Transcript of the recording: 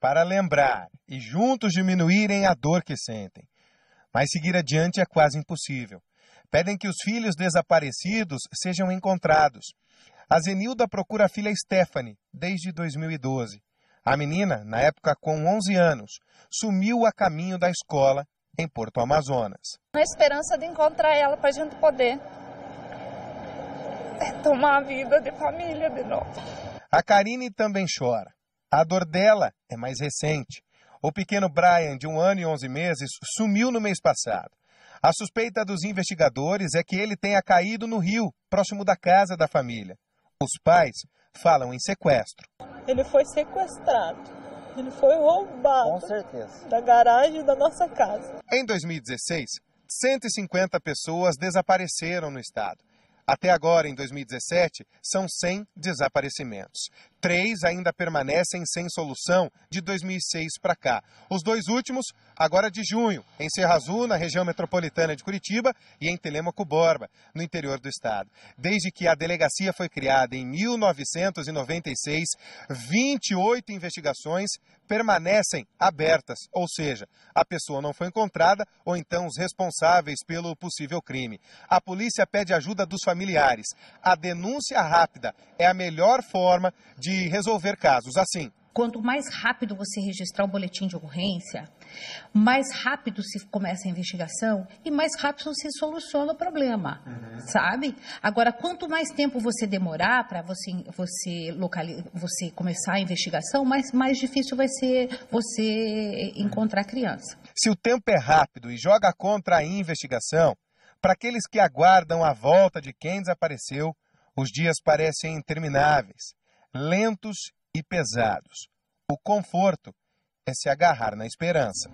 para lembrar e juntos diminuírem a dor que sentem. Mas seguir adiante é quase impossível. Pedem que os filhos desaparecidos sejam encontrados. A Zenilda procura a filha Stephanie desde 2012. A menina, na época com 11 anos, sumiu a caminho da escola em Porto Amazonas. Na esperança de encontrar ela para a gente poder tomar a vida de família de novo. A Karine também chora. A dor dela é mais recente. O pequeno Brian, de um ano e onze meses, sumiu no mês passado. A suspeita dos investigadores é que ele tenha caído no rio, próximo da casa da família. Os pais falam em sequestro. Ele foi sequestrado. Ele foi roubado Com certeza. da garagem da nossa casa. Em 2016, 150 pessoas desapareceram no estado. Até agora, em 2017, são 100 desaparecimentos. Três ainda permanecem sem solução de 2006 para cá. Os dois últimos, agora de junho, em Serra Azul, na região metropolitana de Curitiba, e em Telemaco Borba, no interior do estado. Desde que a delegacia foi criada em 1996, 28 investigações permanecem abertas, ou seja, a pessoa não foi encontrada ou então os responsáveis pelo possível crime. A polícia pede ajuda dos familiares. A denúncia rápida é a melhor forma de resolver casos assim quanto mais rápido você registrar o boletim de ocorrência, mais rápido se começa a investigação e mais rápido se soluciona o problema, uhum. sabe? Agora, quanto mais tempo você demorar para você você, você começar a investigação, mais, mais difícil vai ser você uhum. encontrar a criança. Se o tempo é rápido e joga contra a investigação, para aqueles que aguardam a volta de quem desapareceu, os dias parecem intermináveis, lentos e pesados. O conforto é se agarrar na esperança.